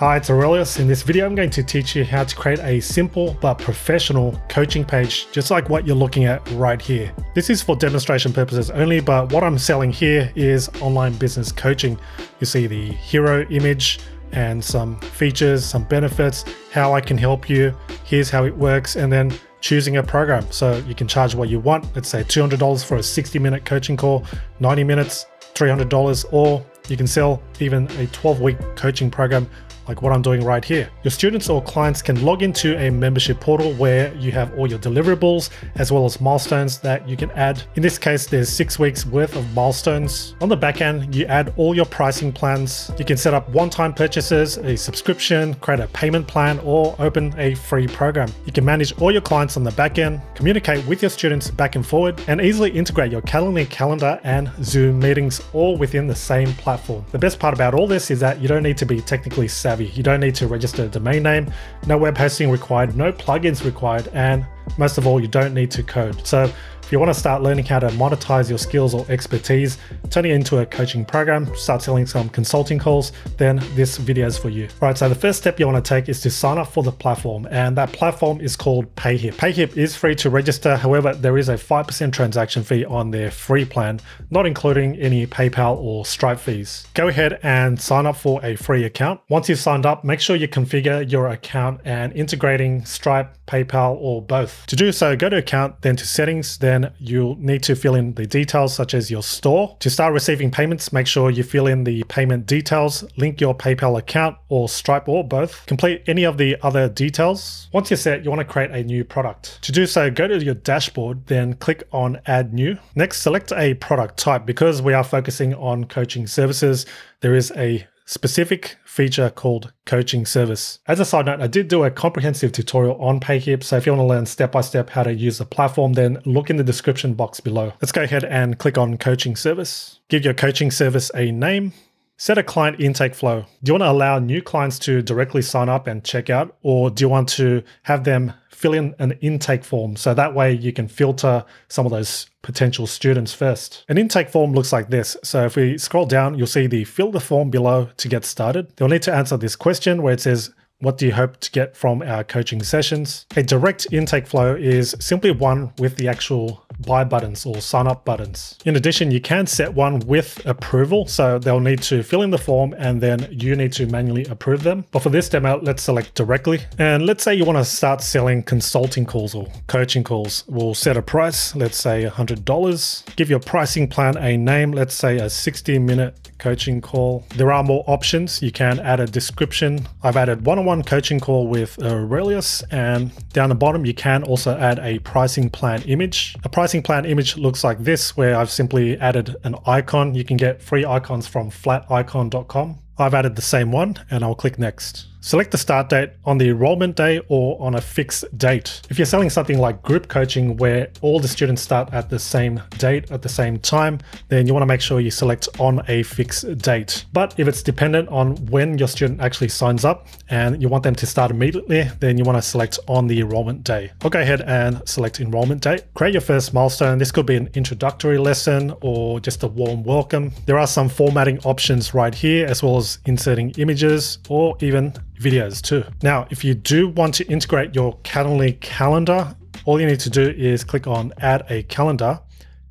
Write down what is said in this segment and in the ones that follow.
Hi, it's Aurelius. In this video, I'm going to teach you how to create a simple but professional coaching page, just like what you're looking at right here. This is for demonstration purposes only, but what I'm selling here is online business coaching. You see the hero image and some features, some benefits, how I can help you, here's how it works, and then choosing a program. So you can charge what you want. Let's say $200 for a 60 minute coaching call, 90 minutes, $300, or you can sell even a 12 week coaching program like what I'm doing right here. Your students or clients can log into a membership portal where you have all your deliverables as well as milestones that you can add. In this case, there's six weeks worth of milestones. On the back end, you add all your pricing plans. You can set up one-time purchases, a subscription, create a payment plan, or open a free program. You can manage all your clients on the back end, communicate with your students back and forward, and easily integrate your Calendly calendar and Zoom meetings all within the same platform. The best part about all this is that you don't need to be technically savvy savvy. You don't need to register a domain name, no web hosting required, no plugins required, and most of all, you don't need to code. So if you want to start learning how to monetize your skills or expertise, turn it into a coaching program, start selling some consulting calls, then this video is for you. All right, so the first step you want to take is to sign up for the platform, and that platform is called PayHip. PayHip is free to register, however, there is a 5% transaction fee on their free plan, not including any PayPal or Stripe fees. Go ahead and sign up for a free account. Once you've signed up, make sure you configure your account and integrating Stripe, PayPal, or both. To do so, go to account, then to settings, then then you'll need to fill in the details such as your store. To start receiving payments, make sure you fill in the payment details, link your PayPal account or Stripe or both. Complete any of the other details. Once you're set, you want to create a new product. To do so, go to your dashboard, then click on add new. Next, select a product type. Because we are focusing on coaching services, there is a specific feature called coaching service. As a side note, I did do a comprehensive tutorial on PayKeep, so if you want to learn step by step how to use the platform, then look in the description box below. Let's go ahead and click on coaching service. Give your coaching service a name. Set a client intake flow. Do you want to allow new clients to directly sign up and check out, or do you want to have them fill in an intake form? So that way you can filter some of those potential students first. An intake form looks like this. So if we scroll down, you'll see the fill the form below to get started. you will need to answer this question where it says, what do you hope to get from our coaching sessions? A direct intake flow is simply one with the actual buy buttons or sign up buttons. In addition, you can set one with approval. So they'll need to fill in the form and then you need to manually approve them. But for this demo, let's select directly. And let's say you want to start selling consulting calls or coaching calls. We'll set a price, let's say $100. Give your pricing plan a name, let's say a 60 minute coaching call. There are more options. You can add a description. I've added one-on-one coaching call with Aurelius and down the bottom, you can also add a pricing plan image. A pricing pricing plan image looks like this, where I've simply added an icon. You can get free icons from flaticon.com. I've added the same one and I'll click next. Select the start date on the enrollment day or on a fixed date. If you're selling something like group coaching where all the students start at the same date at the same time, then you wanna make sure you select on a fixed date. But if it's dependent on when your student actually signs up and you want them to start immediately, then you wanna select on the enrollment day. I'll go ahead and select enrollment date. Create your first milestone. This could be an introductory lesson or just a warm welcome. There are some formatting options right here as well as as inserting images or even videos too. Now, if you do want to integrate your Calendly calendar, all you need to do is click on add a calendar,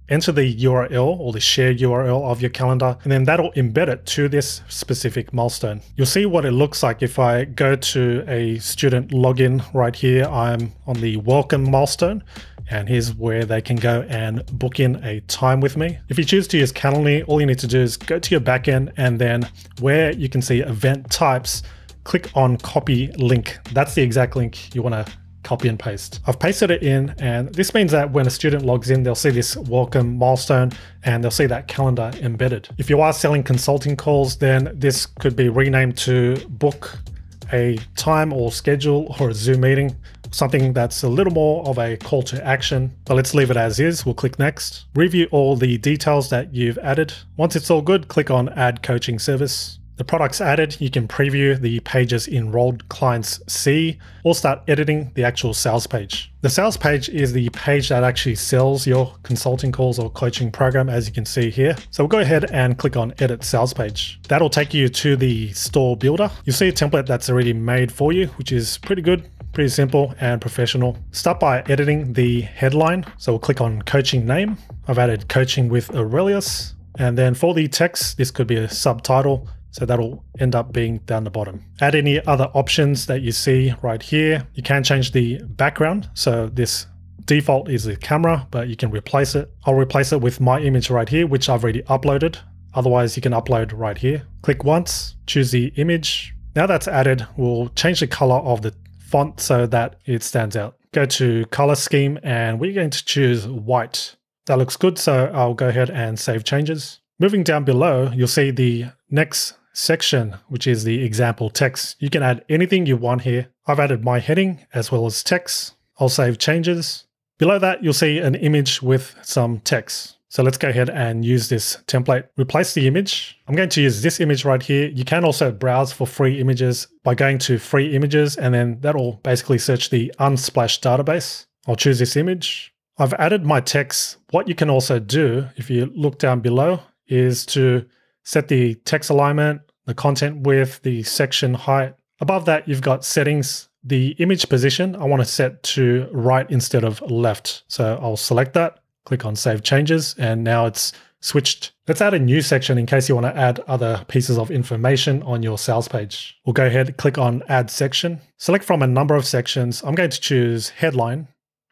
enter the URL or the share URL of your calendar, and then that'll embed it to this specific milestone. You'll see what it looks like if I go to a student login right here, I'm on the welcome milestone and here's where they can go and book in a time with me. If you choose to use Calendly, all you need to do is go to your backend and then where you can see event types, click on copy link. That's the exact link you want to copy and paste. I've pasted it in and this means that when a student logs in, they'll see this welcome milestone and they'll see that calendar embedded. If you are selling consulting calls, then this could be renamed to book a time or schedule or a Zoom meeting something that's a little more of a call to action, but let's leave it as is. We'll click next. Review all the details that you've added. Once it's all good, click on add coaching service. The products added, you can preview the pages enrolled clients see or start editing the actual sales page. The sales page is the page that actually sells your consulting calls or coaching program, as you can see here. So we'll go ahead and click on edit sales page. That'll take you to the store builder. You'll see a template that's already made for you, which is pretty good pretty simple and professional. Start by editing the headline. So we'll click on coaching name. I've added coaching with Aurelius. And then for the text, this could be a subtitle. So that'll end up being down the bottom. Add any other options that you see right here. You can change the background. So this default is the camera, but you can replace it. I'll replace it with my image right here, which I've already uploaded. Otherwise, you can upload right here. Click once, choose the image. Now that's added, we'll change the color of the font so that it stands out. Go to color scheme and we're going to choose white. That looks good, so I'll go ahead and save changes. Moving down below, you'll see the next section, which is the example text. You can add anything you want here. I've added my heading as well as text. I'll save changes. Below that, you'll see an image with some text. So let's go ahead and use this template. Replace the image. I'm going to use this image right here. You can also browse for free images by going to free images and then that'll basically search the Unsplash database. I'll choose this image. I've added my text. What you can also do, if you look down below, is to set the text alignment, the content width, the section height. Above that, you've got settings. The image position, I want to set to right instead of left. So I'll select that click on Save Changes, and now it's switched. Let's add a new section in case you want to add other pieces of information on your sales page. We'll go ahead, click on Add Section. Select from a number of sections. I'm going to choose Headline.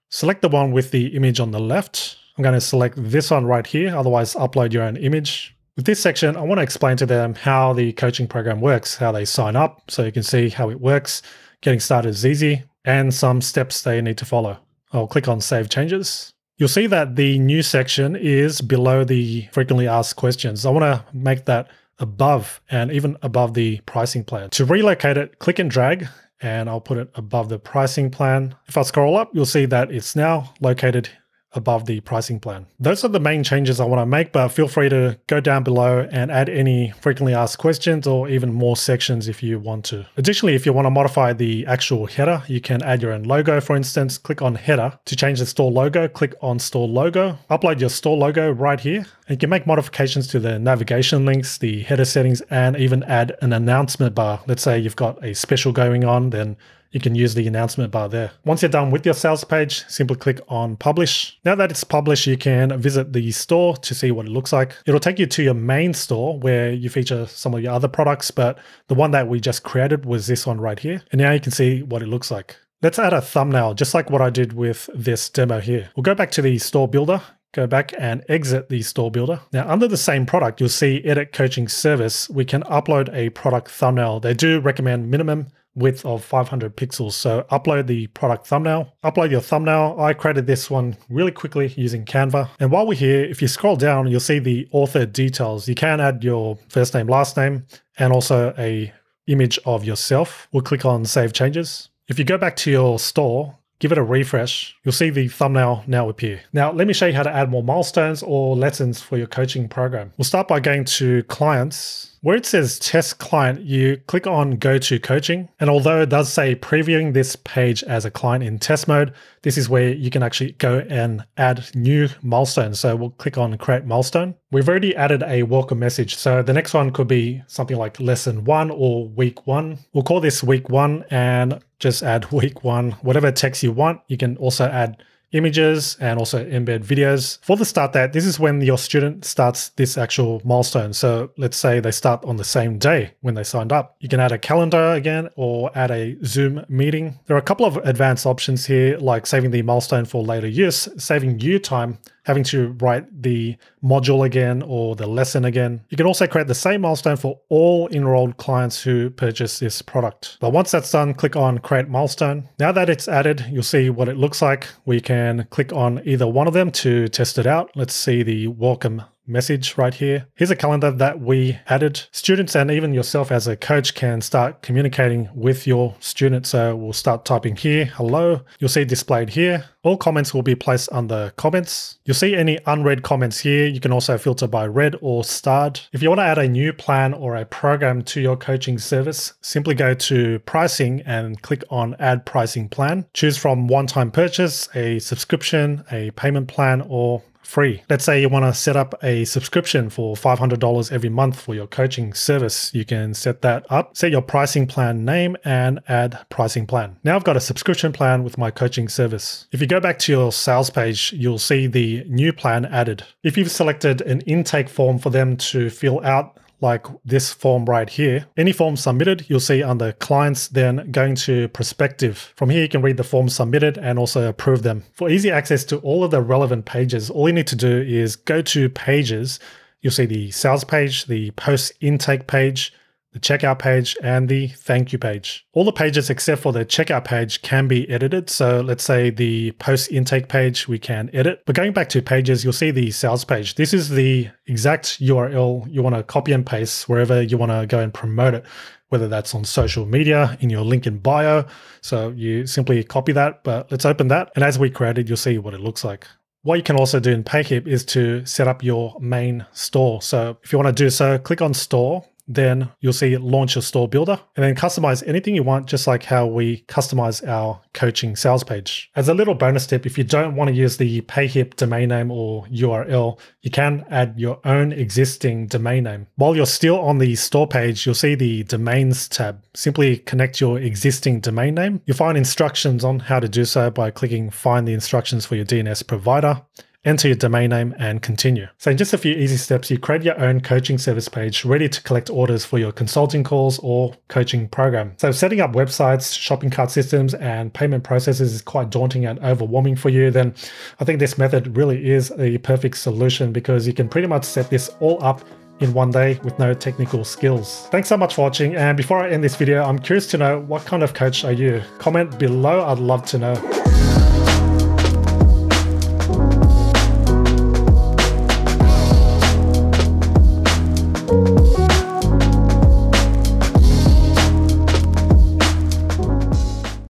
Select the one with the image on the left. I'm going to select this one right here, otherwise upload your own image. With this section, I want to explain to them how the coaching program works, how they sign up, so you can see how it works. Getting started is easy, and some steps they need to follow. I'll click on Save Changes. You'll see that the new section is below the frequently asked questions. I want to make that above and even above the pricing plan. To relocate it, click and drag and I'll put it above the pricing plan. If I scroll up, you'll see that it's now located above the pricing plan. Those are the main changes I want to make, but feel free to go down below and add any frequently asked questions or even more sections if you want to. Additionally, if you want to modify the actual header, you can add your own logo, for instance, click on header. To change the store logo, click on store logo, upload your store logo right here. And you can make modifications to the navigation links, the header settings, and even add an announcement bar. Let's say you've got a special going on, then you can use the announcement bar there. Once you're done with your sales page, simply click on publish. Now that it's published, you can visit the store to see what it looks like. It'll take you to your main store where you feature some of your other products, but the one that we just created was this one right here. And now you can see what it looks like. Let's add a thumbnail, just like what I did with this demo here. We'll go back to the store builder go back and exit the store builder. Now under the same product, you'll see edit coaching service. We can upload a product thumbnail. They do recommend minimum width of 500 pixels. So upload the product thumbnail, upload your thumbnail. I created this one really quickly using Canva. And while we're here, if you scroll down, you'll see the author details. You can add your first name, last name, and also a image of yourself. We'll click on save changes. If you go back to your store give it a refresh, you'll see the thumbnail now appear. Now, let me show you how to add more milestones or lessons for your coaching program. We'll start by going to clients. Where it says test client, you click on go to coaching. And although it does say previewing this page as a client in test mode, this is where you can actually go and add new milestones. So we'll click on create milestone. We've already added a welcome message. So the next one could be something like lesson one or week one. We'll call this week one and just add week one, whatever text you want. You can also add images and also embed videos. For the start date, this is when your student starts this actual milestone. So let's say they start on the same day when they signed up. You can add a calendar again or add a Zoom meeting. There are a couple of advanced options here like saving the milestone for later use, saving you time, having to write the module again or the lesson again. You can also create the same milestone for all enrolled clients who purchase this product. But once that's done, click on create milestone. Now that it's added, you'll see what it looks like. We can click on either one of them to test it out. Let's see the welcome message right here. Here's a calendar that we added. Students and even yourself as a coach can start communicating with your students. So we'll start typing here, hello. You'll see displayed here. All comments will be placed under comments. You'll see any unread comments here. You can also filter by red or starred. If you want to add a new plan or a program to your coaching service, simply go to pricing and click on add pricing plan. Choose from one-time purchase, a subscription, a payment plan, or free. Let's say you want to set up a subscription for $500 every month for your coaching service. You can set that up, set your pricing plan name and add pricing plan. Now I've got a subscription plan with my coaching service. If you go back to your sales page, you'll see the new plan added. If you've selected an intake form for them to fill out like this form right here. Any form submitted, you'll see under clients, then going to perspective. From here, you can read the forms submitted and also approve them. For easy access to all of the relevant pages, all you need to do is go to pages. You'll see the sales page, the post intake page, the checkout page, and the thank you page. All the pages except for the checkout page can be edited. So let's say the post intake page, we can edit. But going back to pages, you'll see the sales page. This is the exact URL you want to copy and paste wherever you want to go and promote it, whether that's on social media, in your LinkedIn bio. So you simply copy that, but let's open that. And as we created, you'll see what it looks like. What you can also do in Payhip is to set up your main store. So if you want to do so, click on store then you'll see launch a store builder and then customize anything you want, just like how we customize our coaching sales page. As a little bonus tip, if you don't want to use the PayHip domain name or URL, you can add your own existing domain name. While you're still on the store page, you'll see the domains tab. Simply connect your existing domain name. You'll find instructions on how to do so by clicking find the instructions for your DNS provider enter your domain name, and continue. So in just a few easy steps, you create your own coaching service page ready to collect orders for your consulting calls or coaching program. So setting up websites, shopping cart systems, and payment processes is quite daunting and overwhelming for you, then I think this method really is a perfect solution because you can pretty much set this all up in one day with no technical skills. Thanks so much for watching and before I end this video I'm curious to know what kind of coach are you? Comment below I'd love to know.